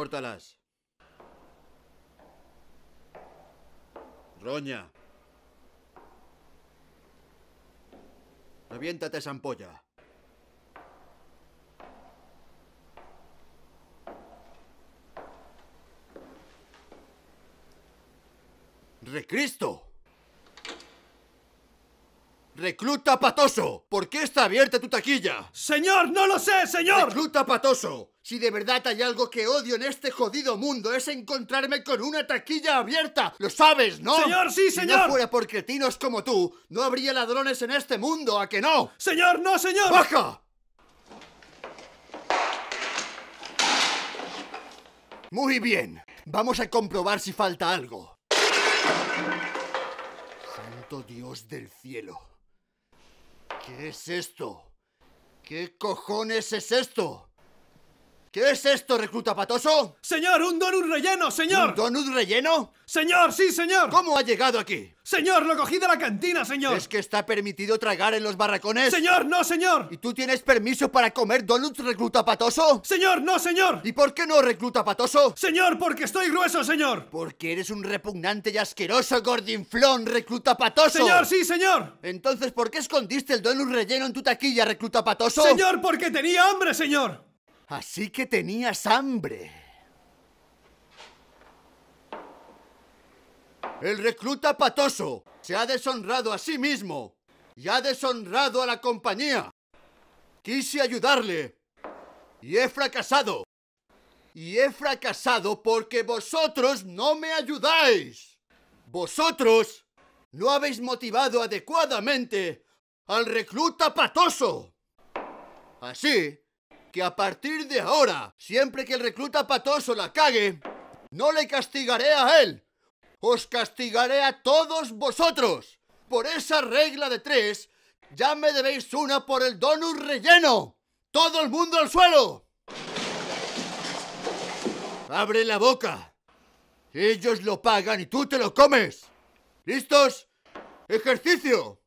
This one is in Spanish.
Córtalas. Roña. Reviéntate esa ampolla. ¡Recristo! Recluta patoso, ¿por qué está abierta tu taquilla? Señor, no lo sé, señor. Recluta patoso, si de verdad hay algo que odio en este jodido mundo es encontrarme con una taquilla abierta. Lo sabes, ¿no? Señor, sí, señor. Si no fuera por cretinos como tú, no habría ladrones en este mundo, ¿a que no? Señor, no, señor. ¡Baja! Muy bien, vamos a comprobar si falta algo. Santo Dios del cielo. ¿Qué es esto? ¿Qué cojones es esto? ¿Qué es esto, recluta patoso? Señor, un donut relleno, señor. ¿Un donut relleno? Señor, sí, señor. ¿Cómo ha llegado aquí? Señor, lo cogí de la cantina, señor. ¿Es que está permitido tragar en los barracones? Señor, no, señor. ¿Y tú tienes permiso para comer donuts, recluta patoso? Señor, no, señor. ¿Y por qué no, recluta patoso? Señor, porque estoy grueso, señor. Porque eres un repugnante y asqueroso gordinflón, recluta patoso. Señor, sí, señor. Entonces, ¿por qué escondiste el donut relleno en tu taquilla, recluta patoso? Señor, porque tenía hambre, señor. Así que tenías hambre. El recluta patoso se ha deshonrado a sí mismo y ha deshonrado a la compañía. Quise ayudarle y he fracasado. Y he fracasado porque vosotros no me ayudáis. Vosotros no habéis motivado adecuadamente al recluta patoso. Así que a partir de ahora, siempre que el recluta patoso la cague, no le castigaré a él. Os castigaré a todos vosotros. Por esa regla de tres, ya me debéis una por el donut relleno. ¡Todo el mundo al suelo! ¡Abre la boca! Ellos lo pagan y tú te lo comes. ¿Listos? ¡Ejercicio!